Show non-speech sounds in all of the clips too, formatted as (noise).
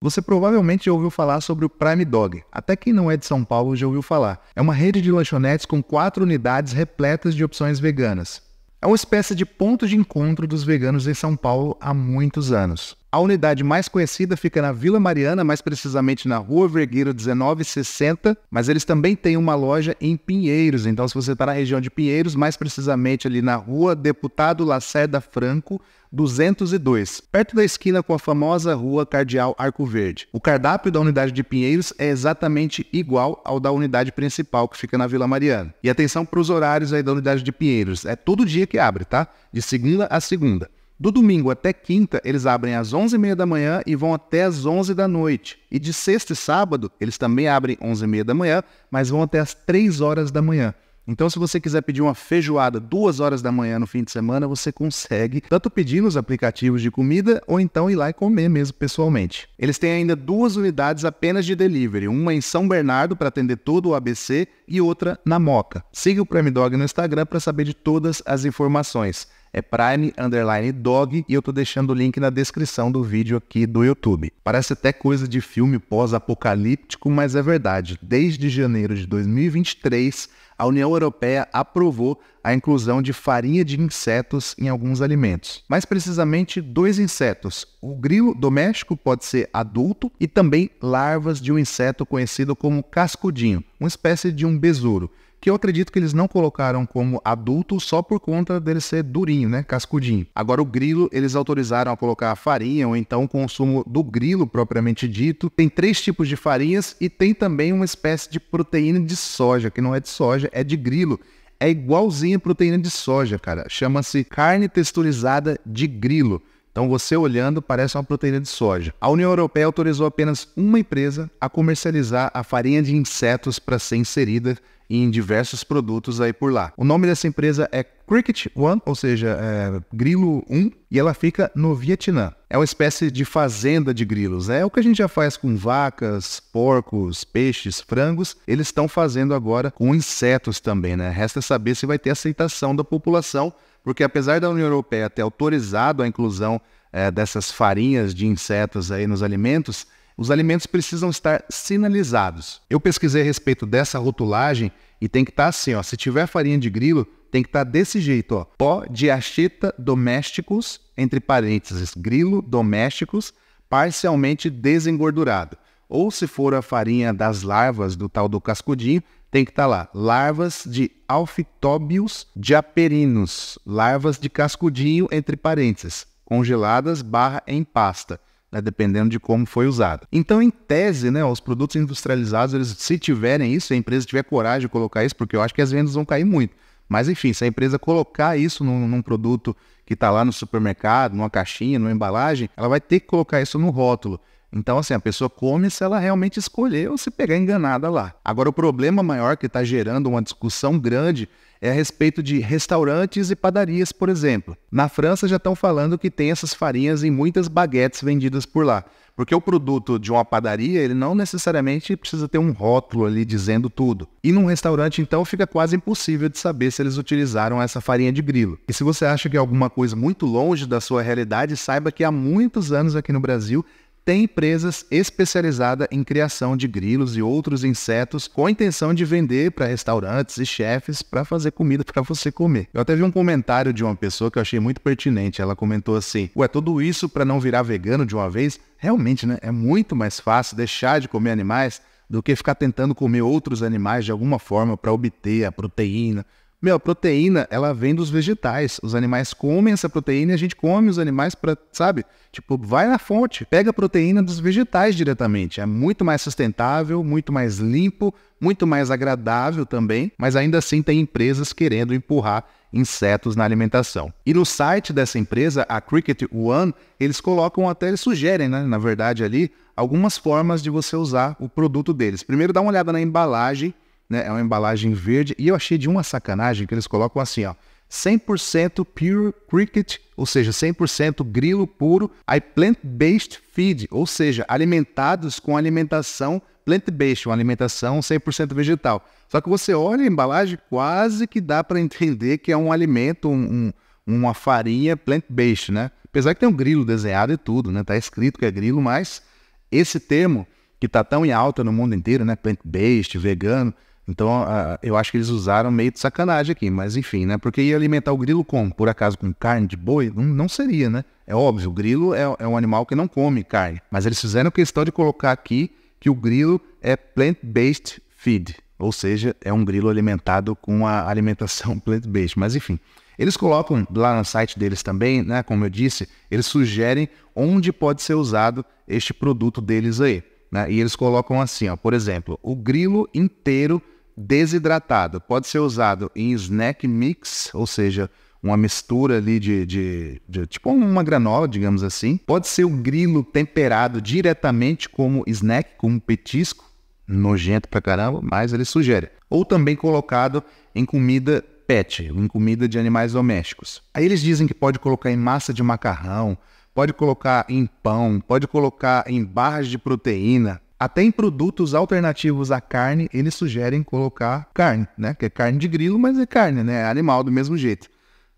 Você provavelmente já ouviu falar sobre o Prime Dog. Até quem não é de São Paulo já ouviu falar. É uma rede de lanchonetes com quatro unidades repletas de opções veganas. É uma espécie de ponto de encontro dos veganos em São Paulo há muitos anos. A unidade mais conhecida fica na Vila Mariana, mais precisamente na Rua Vergueiro 1960, mas eles também têm uma loja em Pinheiros. Então, se você está na região de Pinheiros, mais precisamente ali na Rua Deputado Lacerda Franco, 202, perto da esquina com a famosa Rua Cardeal Arco Verde. O cardápio da unidade de Pinheiros é exatamente igual ao da unidade principal que fica na Vila Mariana. E atenção para os horários aí da unidade de Pinheiros, é todo dia que abre, tá? De segunda a segunda. Do domingo até quinta, eles abrem às 11h30 da manhã e vão até às 11 da noite. E de sexta e sábado, eles também abrem 11h30 da manhã, mas vão até às 3 horas da manhã. Então, se você quiser pedir uma feijoada duas horas da manhã no fim de semana, você consegue tanto pedir nos aplicativos de comida ou então ir lá e comer mesmo pessoalmente. Eles têm ainda duas unidades apenas de delivery, uma em São Bernardo para atender todo o ABC e outra na Moca. Siga o Prime Dog no Instagram para saber de todas as informações é Prime Underline Dog e eu tô deixando o link na descrição do vídeo aqui do YouTube. Parece até coisa de filme pós-apocalíptico, mas é verdade. Desde janeiro de 2023, a União Europeia aprovou a inclusão de farinha de insetos em alguns alimentos. Mais precisamente, dois insetos. O grilo doméstico pode ser adulto e também larvas de um inseto conhecido como cascudinho, uma espécie de um besouro que eu acredito que eles não colocaram como adulto só por conta dele ser durinho, né? Cascudinho. Agora, o grilo, eles autorizaram a colocar a farinha ou então o consumo do grilo propriamente dito. Tem três tipos de farinhas e tem também uma espécie de proteína de soja, que não é de soja, é de grilo é igualzinha proteína de soja, cara. Chama-se carne texturizada de grilo. Então, você olhando, parece uma proteína de soja. A União Europeia autorizou apenas uma empresa a comercializar a farinha de insetos para ser inserida em diversos produtos aí por lá. O nome dessa empresa é Cricket One, ou seja, é, grilo 1, e ela fica no Vietnã. É uma espécie de fazenda de grilos, né? É o que a gente já faz com vacas, porcos, peixes, frangos. Eles estão fazendo agora com insetos também, né? Resta saber se vai ter aceitação da população porque apesar da União Europeia ter autorizado a inclusão é, dessas farinhas de insetos aí nos alimentos, os alimentos precisam estar sinalizados. Eu pesquisei a respeito dessa rotulagem e tem que estar tá assim, ó. Se tiver farinha de grilo, tem que estar tá desse jeito, ó. Pó de acheta domésticos, entre parênteses, grilo domésticos, parcialmente desengordurado ou se for a farinha das larvas do tal do cascudinho, tem que estar tá lá. Larvas de Alphitobius diaperinus, larvas de cascudinho entre parênteses, congeladas barra em pasta. Né, dependendo de como foi usado. Então, em tese, né, os produtos industrializados, eles, se tiverem isso, se a empresa tiver coragem de colocar isso, porque eu acho que as vendas vão cair muito. Mas, enfim, se a empresa colocar isso num, num produto que está lá no supermercado, numa caixinha, numa embalagem, ela vai ter que colocar isso no rótulo. Então, assim, a pessoa come se ela realmente escolher ou se pegar enganada lá. Agora, o problema maior que está gerando uma discussão grande é a respeito de restaurantes e padarias, por exemplo. Na França já estão falando que tem essas farinhas em muitas baguetes vendidas por lá, porque o produto de uma padaria, ele não necessariamente precisa ter um rótulo ali dizendo tudo. E num restaurante, então, fica quase impossível de saber se eles utilizaram essa farinha de grilo. E se você acha que é alguma coisa muito longe da sua realidade, saiba que há muitos anos aqui no Brasil tem empresas especializadas em criação de grilos e outros insetos com a intenção de vender para restaurantes e chefes para fazer comida para você comer. Eu até vi um comentário de uma pessoa que eu achei muito pertinente. Ela comentou assim: Ué, tudo isso para não virar vegano de uma vez? Realmente, né? É muito mais fácil deixar de comer animais do que ficar tentando comer outros animais de alguma forma para obter a proteína meu, a proteína, ela vem dos vegetais. Os animais comem essa proteína e a gente come os animais para, sabe? Tipo, vai na fonte, pega a proteína dos vegetais diretamente. É muito mais sustentável, muito mais limpo, muito mais agradável também, mas ainda assim tem empresas querendo empurrar insetos na alimentação. E no site dessa empresa, a Cricket One, eles colocam até, eles sugerem, né, na verdade ali, algumas formas de você usar o produto deles. Primeiro dá uma olhada na embalagem né? É uma embalagem verde. E eu achei de uma sacanagem que eles colocam assim, ó. 100% pure cricket, ou seja, 100% grilo puro, aí plant-based feed, ou seja, alimentados com alimentação plant-based, uma alimentação 100% vegetal. Só que você olha a embalagem, quase que dá para entender que é um alimento, um, um, uma farinha plant-based, né? Apesar que tem um grilo desenhado e tudo, né? Tá escrito que é grilo, mas esse termo que tá tão em alta no mundo inteiro, né, plant-based, vegano, então, uh, eu acho que eles usaram meio de sacanagem aqui, mas enfim, né? Porque ia alimentar o grilo com, Por acaso com carne de boi? Não, não seria, né? É óbvio, o grilo é, é, um animal que não come carne. Mas eles fizeram questão de colocar aqui que o grilo é plant-based feed, ou seja, é um grilo alimentado com a alimentação (laughs) plant-based. Mas enfim, eles colocam lá no site deles também, né? Como eu disse, eles sugerem onde pode ser usado este produto deles aí. Né? E eles colocam assim, ó, por exemplo, o grilo inteiro desidratado. Pode ser usado em snack mix, ou seja, uma mistura ali de, de, de, tipo uma granola, digamos assim. Pode ser o grilo temperado diretamente como snack, como petisco, nojento pra caramba, mas ele sugere. Ou também colocado em comida pet, em comida de animais domésticos. Aí eles dizem que pode colocar em massa de macarrão, pode colocar em pão, pode colocar em barras de proteína, até em produtos alternativos à carne, eles sugerem colocar carne, né? Que é carne de grilo, mas é carne, né? É animal do mesmo jeito.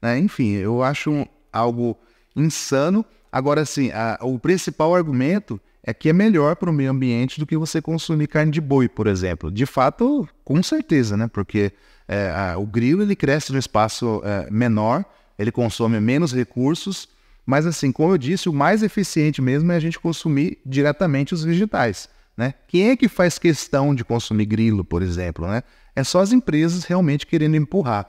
Né? Enfim, eu acho algo insano. Agora, sim, o principal argumento é que é melhor para o meio ambiente do que você consumir carne de boi, por exemplo. De fato, com certeza, né? Porque é, a, o grilo ele cresce no espaço é, menor, ele consome menos recursos, mas assim, como eu disse, o mais eficiente mesmo é a gente consumir diretamente os vegetais. Né? Quem é que faz questão de consumir grilo, por exemplo? Né? É só as empresas realmente querendo empurrar.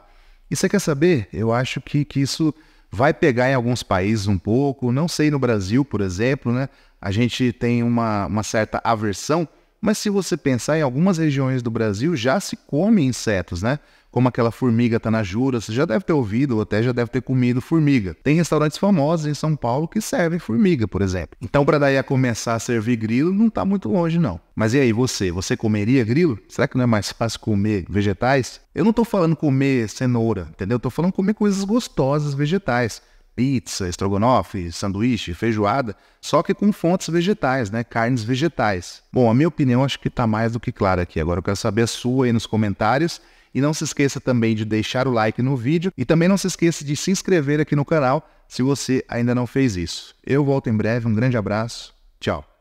E você quer saber? Eu acho que, que isso vai pegar em alguns países um pouco. Não sei, no Brasil, por exemplo, né? a gente tem uma, uma certa aversão mas se você pensar, em algumas regiões do Brasil já se come insetos, né? Como aquela formiga tanajura, você já deve ter ouvido ou até já deve ter comido formiga. Tem restaurantes famosos em São Paulo que servem formiga, por exemplo. Então, para daí a começar a servir grilo, não está muito longe, não. Mas e aí, você? Você comeria grilo? Será que não é mais fácil comer vegetais? Eu não estou falando comer cenoura, entendeu? Estou falando comer coisas gostosas, vegetais pizza, estrogonofe, sanduíche, feijoada, só que com fontes vegetais, né? Carnes vegetais. Bom, a minha opinião acho que está mais do que clara aqui. Agora eu quero saber a sua aí nos comentários. E não se esqueça também de deixar o like no vídeo e também não se esqueça de se inscrever aqui no canal se você ainda não fez isso. Eu volto em breve, um grande abraço, tchau!